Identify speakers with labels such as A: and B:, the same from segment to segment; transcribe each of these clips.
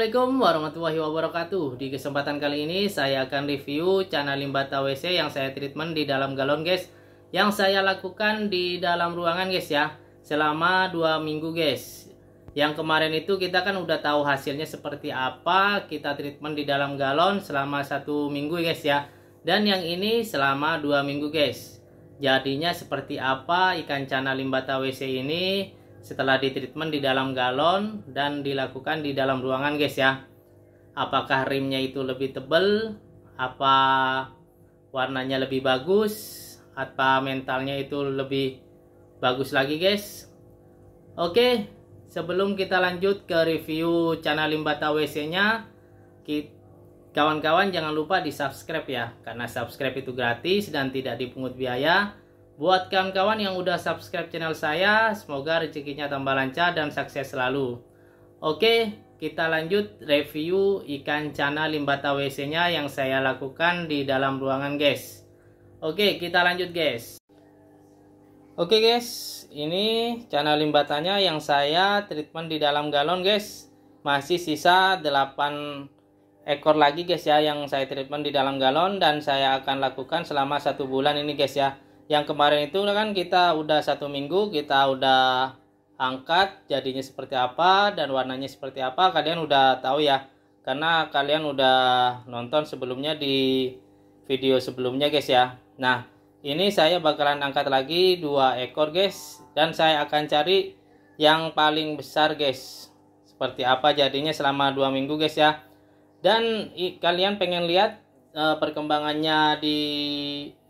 A: Assalamualaikum warahmatullahi wabarakatuh Di kesempatan kali ini saya akan review cana limbata WC yang saya treatment di dalam galon guys Yang saya lakukan di dalam ruangan guys ya Selama 2 minggu guys Yang kemarin itu kita kan udah tahu hasilnya seperti apa Kita treatment di dalam galon selama satu minggu guys ya Dan yang ini selama 2 minggu guys Jadinya seperti apa ikan cana limbata WC ini setelah ditreatment di dalam galon dan dilakukan di dalam ruangan guys ya apakah rimnya itu lebih tebal apa warnanya lebih bagus apa mentalnya itu lebih bagus lagi guys oke sebelum kita lanjut ke review channel limbata WC nya kawan-kawan jangan lupa di subscribe ya karena subscribe itu gratis dan tidak dipungut biaya Buat kawan-kawan yang udah subscribe channel saya, semoga rezekinya tambah lancar dan sukses selalu. Oke, kita lanjut review ikan cana limbata WC-nya yang saya lakukan di dalam ruangan guys. Oke, kita lanjut guys. Oke guys, ini cana limbatanya yang saya treatment di dalam galon guys. Masih sisa 8 ekor lagi guys ya yang saya treatment di dalam galon dan saya akan lakukan selama satu bulan ini guys ya yang kemarin itu kan kita udah satu minggu kita udah angkat jadinya seperti apa dan warnanya seperti apa kalian udah tahu ya karena kalian udah nonton sebelumnya di video sebelumnya guys ya nah ini saya bakalan angkat lagi dua ekor guys dan saya akan cari yang paling besar guys seperti apa jadinya selama dua minggu guys ya dan kalian pengen lihat uh, perkembangannya di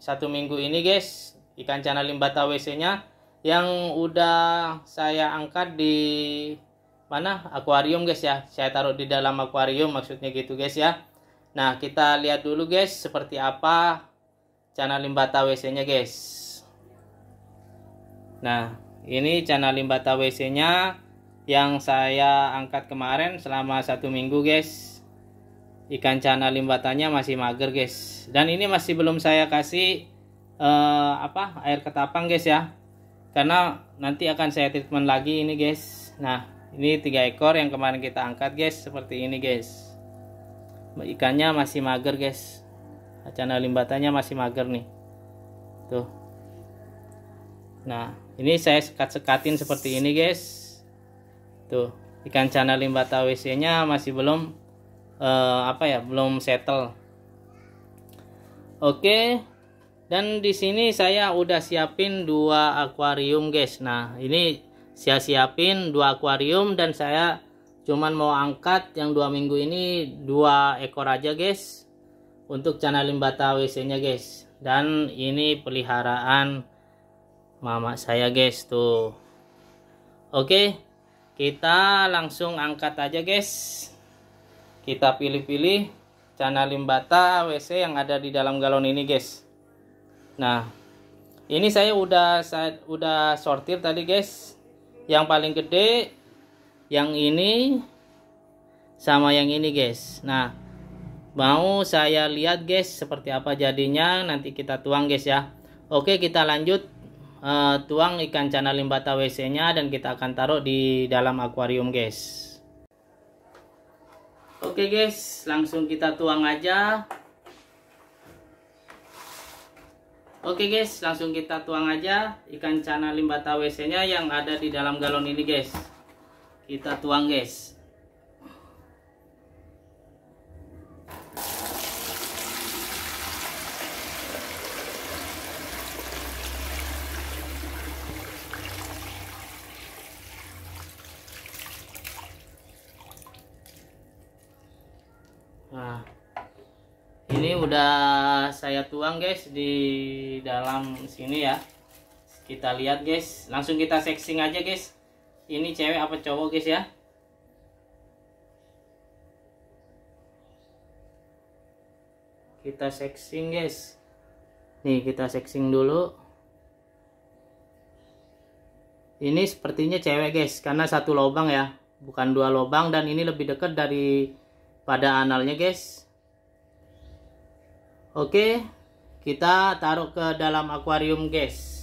A: satu minggu ini guys ikan cana limbata WC nya yang udah saya angkat di mana akuarium guys ya saya taruh di dalam akuarium maksudnya gitu guys ya nah kita lihat dulu guys seperti apa cana limbata WC nya guys nah ini cana limbata WC nya yang saya angkat kemarin selama satu minggu guys ikan cana limbatannya masih mager guys dan ini masih belum saya kasih uh, apa air ketapang guys ya karena nanti akan saya treatment lagi ini guys nah ini tiga ekor yang kemarin kita angkat guys seperti ini guys ikannya masih mager guys cana limbatannya masih mager nih tuh nah ini saya sekat-sekatin seperti ini guys tuh ikan cana limbata WC nya masih belum uh, apa ya belum settle oke dan di sini saya udah siapin dua akuarium guys nah ini saya siapin dua akuarium dan saya cuman mau angkat yang dua minggu ini dua ekor aja guys untuk channel limbata WC nya guys dan ini peliharaan mama saya guys tuh oke kita langsung angkat aja guys kita pilih-pilih cana limbata WC yang ada di dalam galon ini guys nah ini saya udah saya, udah sortir tadi guys yang paling gede yang ini sama yang ini guys nah mau saya lihat guys seperti apa jadinya nanti kita tuang guys ya oke kita lanjut uh, tuang ikan cana limbata WC nya dan kita akan taruh di dalam akuarium guys Oke guys, langsung kita tuang aja. Oke guys, langsung kita tuang aja ikan cana limbata WC-nya yang ada di dalam galon ini guys. Kita tuang guys. udah saya tuang guys di dalam sini ya kita lihat guys langsung kita sexing aja guys ini cewek apa cowok guys ya kita sexing guys nih kita sexing dulu ini sepertinya cewek guys karena satu lobang ya bukan dua lobang dan ini lebih dekat dari pada analnya guys Oke, kita taruh ke dalam akuarium, guys.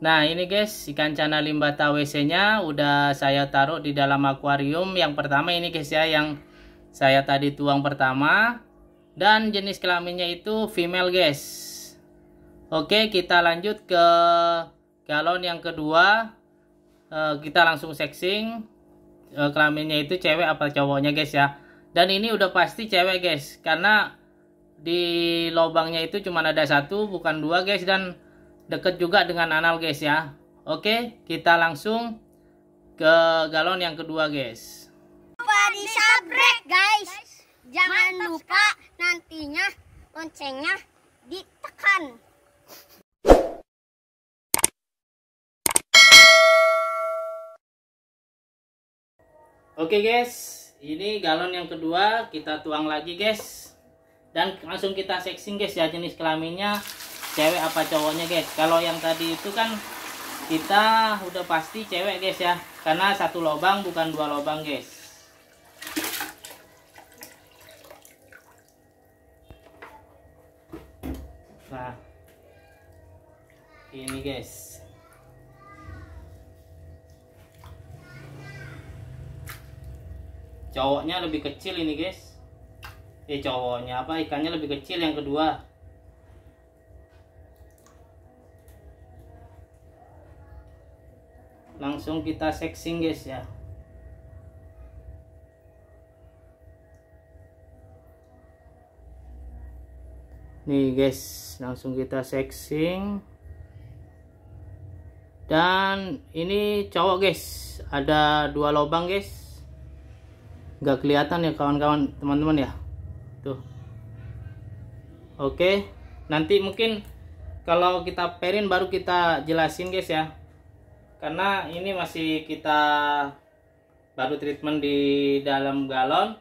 A: Nah, ini guys, ikan cana limbata WC-nya e udah saya taruh di dalam akuarium. Yang pertama ini guys ya, yang saya tadi tuang pertama. Dan jenis kelaminnya itu female, guys. Oke, kita lanjut ke galon yang kedua. Eh, kita langsung sexing. Eh, kelaminnya itu cewek apa cowoknya, guys ya dan ini udah pasti cewek guys karena di lubangnya itu cuma ada satu bukan dua guys dan deket juga dengan anal guys ya oke kita langsung ke galon yang kedua guys lupa subscribe guys jangan lupa nantinya loncengnya ditekan Oke okay guys, ini galon yang kedua kita tuang lagi guys dan langsung kita sexing guys ya jenis kelaminnya cewek apa cowoknya guys kalau yang tadi itu kan kita udah pasti cewek guys ya karena satu lobang bukan dua lobang guys Nah, ini guys. cowoknya lebih kecil ini guys eh cowoknya apa ikannya lebih kecil yang kedua langsung kita sexing guys ya nih guys langsung kita sexing dan ini cowok guys ada dua lubang guys nggak kelihatan ya kawan-kawan teman-teman ya tuh oke nanti mungkin kalau kita perin baru kita jelasin guys ya karena ini masih kita baru treatment di dalam galon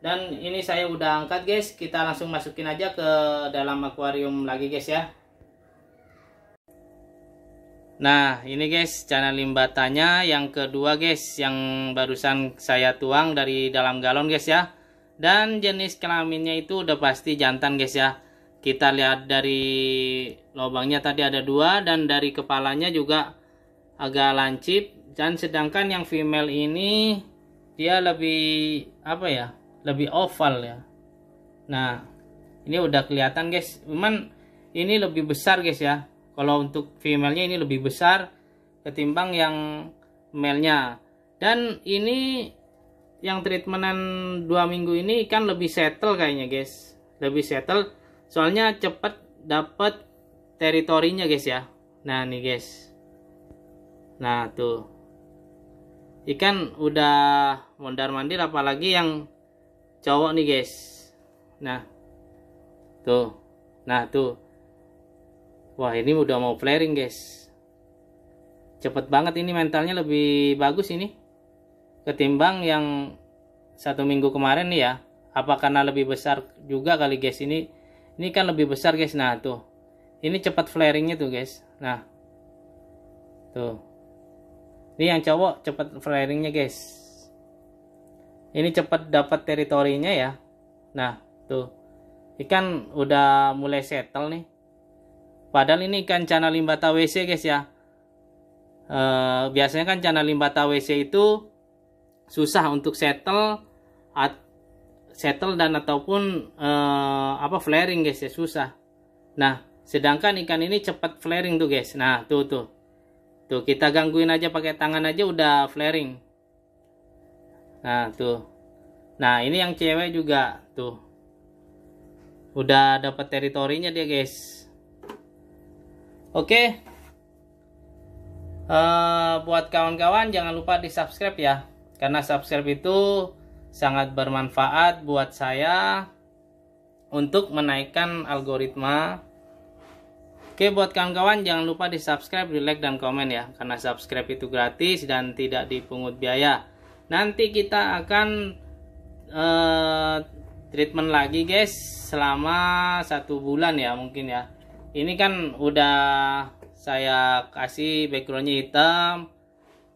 A: dan ini saya udah angkat guys kita langsung masukin aja ke dalam akuarium lagi guys ya Nah ini guys channel limbatannya yang kedua guys yang barusan saya tuang dari dalam galon guys ya dan jenis kelaminnya itu udah pasti jantan guys ya kita lihat dari lubangnya tadi ada dua dan dari kepalanya juga agak lancip dan sedangkan yang female ini dia lebih apa ya lebih oval ya nah ini udah kelihatan guys cuman ini lebih besar guys ya kalau untuk female-nya ini lebih besar ketimbang yang male-nya dan ini yang treatmentan dua minggu ini kan lebih settle kayaknya guys lebih settle soalnya cepet dapat teritorinya guys ya nah nih guys nah tuh ikan udah mondar mandir apalagi yang cowok nih guys nah tuh nah tuh Wah ini udah mau flaring guys. Cepet banget ini mentalnya lebih bagus ini. Ketimbang yang satu minggu kemarin nih ya. Apa karena lebih besar juga kali guys ini. Ini kan lebih besar guys. Nah tuh. Ini cepat flaringnya tuh guys. Nah. Tuh. Ini yang cowok cepat flaringnya guys. Ini cepat dapat teritorinya ya. Nah tuh. Ikan udah mulai settle nih. Padahal ini kan channel limbata WC guys ya. E, biasanya kan channel limbata WC itu susah untuk settle at, settle dan ataupun e, apa flaring guys ya susah. Nah, sedangkan ikan ini cepat flaring tuh guys. Nah, tuh tuh. Tuh kita gangguin aja pakai tangan aja udah flaring. Nah, tuh. Nah, ini yang cewek juga tuh. Udah dapat teritorinya dia guys. Oke. Uh, buat kawan-kawan jangan lupa di subscribe ya. Karena subscribe itu sangat bermanfaat buat saya untuk menaikkan algoritma. Oke, buat kawan-kawan jangan lupa di subscribe, di like, dan komen ya. Karena subscribe itu gratis dan tidak dipungut biaya. Nanti kita akan uh, treatment lagi guys selama satu bulan ya mungkin ya ini kan udah saya kasih backgroundnya hitam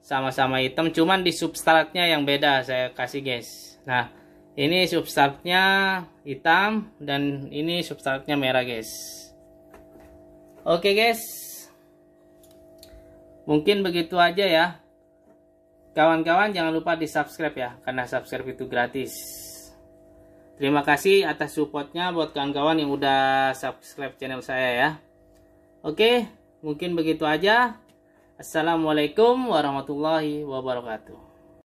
A: sama-sama hitam cuman di substratnya yang beda saya kasih guys nah ini substratnya hitam dan ini substratnya merah guys oke guys mungkin begitu aja ya kawan-kawan jangan lupa di subscribe ya karena subscribe itu gratis Terima kasih atas supportnya buat kawan-kawan yang udah subscribe channel saya ya. Oke, mungkin begitu aja. Assalamualaikum warahmatullahi wabarakatuh.